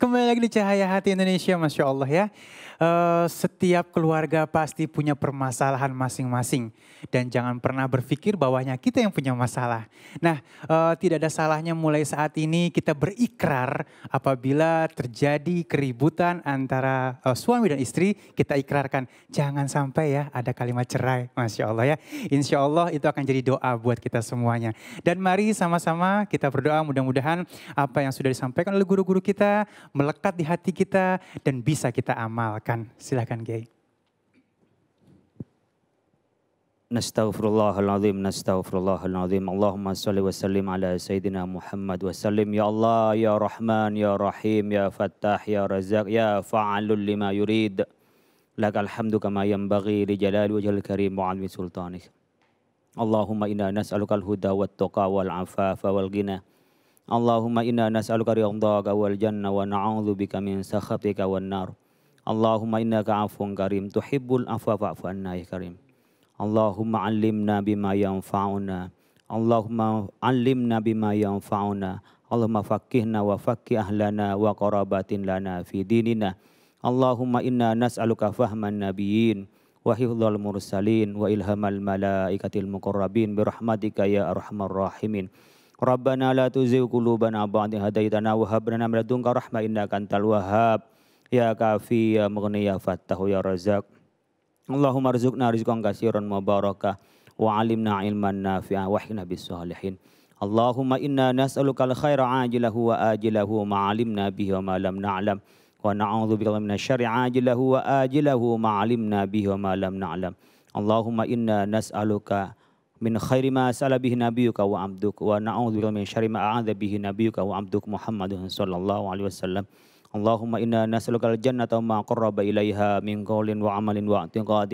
Kembali lagi di Cahaya Hati Indonesia, Masya Allah ya. Uh, setiap keluarga pasti punya permasalahan masing-masing. Dan jangan pernah berpikir bahwanya kita yang punya masalah. Nah, uh, tidak ada salahnya mulai saat ini kita berikrar apabila terjadi keributan antara uh, suami dan istri, kita ikrarkan. Jangan sampai ya ada kalimat cerai, Masya Allah ya. Insya Allah itu akan jadi doa buat kita semuanya. Dan mari sama-sama kita berdoa mudah-mudahan apa yang sudah disampaikan oleh guru-guru kita, melekat di hati kita, dan bisa kita amalkan. Silahkan Kiai. Nastaghfirullahaladzim, nastaghfirullahaladzim. Allahumma salli wa sallim ala Sayyidina Muhammad wa sallim. Ya Allah, Ya Rahman, Ya Rahim, Ya Fattah, Ya Razak, Ya Fa'alul lima yurid. Lakal hamdu kama yambagi li jalali Jalal karim wa alwi sultanik. Allahumma inna nas'alukal huda wa tuqa wal afafa wal ghina. Allahumma inna nas'aluka ridhaka wal janna wa bika min sakhatika wan nar. Allahumma innaka afuwun karim tuhibbul afwa fa'fu anna ya karim. Allahumma 'allimna bima yanfa'una. Allahumma 'allimna bima yanfa'una. Allahumma faqihna wa faqih ahlana wa qarabatin lana fi dinina. Allahumma inna nas'aluka fahman nabiyyin wa hifdzal mursalin wa ilhamal malaikatil muqarrabin bi rahmatika ya arhamar rahimin. Rabbana la tuzigh qulubana ba'da hadaytana wa hab lana min ladunka rahmah innaka antal wahhab. Ya kafi ya mughni ya fattah ya razzaq Allahumma arzuqna rizqan katsiran mubarakah wa 'alimna ilman nafi'ah wa hina bis salihin. Allahumma inna nas'aluka al-khaira ajilahu wa ajilahu ma 'alimna bihi wa ma lam na'lam. Wa na'udzu bika min syarri ajilahu wa ajilahu ma 'alimna bihi wa ma lam na'lam. Allahumma inna nas'aluka من خير ما سأل به نبيك وعبدك ونعوذ بك من شر ما أعاذ به نبيك وعبدك محمد صلى الله عليه وسلم اللهم إنا نسألك الجنة وما قرب إليها من قول وعمل واعتقاد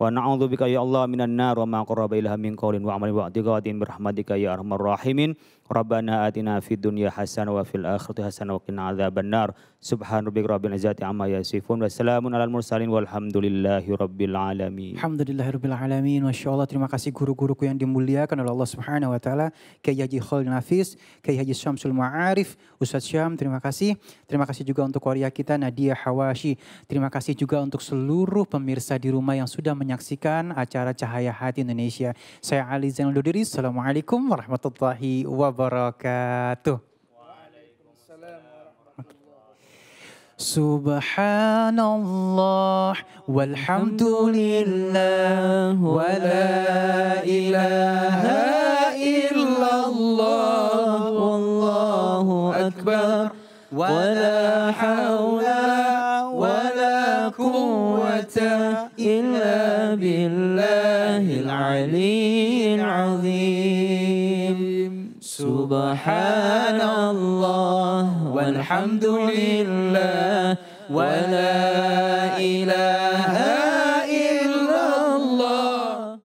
ونعوذ بك يا الله من النار وما قرب إليها من قول وعمل واعتقاد برحمتك يا أرحم الراحمين Rabbana atina fid dunya hasanah wa fil akhirati hasanah wa qina adzaban nar. Subhan rabbika rabbil izzati amma yasifun wa salamun alal mursalin walhamdulillahi rabbil alamin. Alhamdulillahi rabbil alamin. Masyaallah terima kasih guru-guruku yang dimuliakan oleh Allah Subhanahu wa taala. Kiai Haji Khol Nafis, Kiai Haji Syamsul Ma'arif, Ustaz Syam, terima kasih. Terima kasih juga untuk waria kita Nadia Hawashi. Terima kasih juga untuk seluruh pemirsa di rumah yang sudah menyaksikan acara Cahaya Hati Indonesia. Saya Ali Zainal Dudiri. Assalamualaikum warahmatullahi wabarakatuh. وبركاته وعليكم السلام ورحمة الله سبحان الله والحمد لله ولا إله إلا الله والله أكبر ولا حول ولا قوة إلا بالله العلي العظيم سبحان الله والحمد لله ولا إله إلا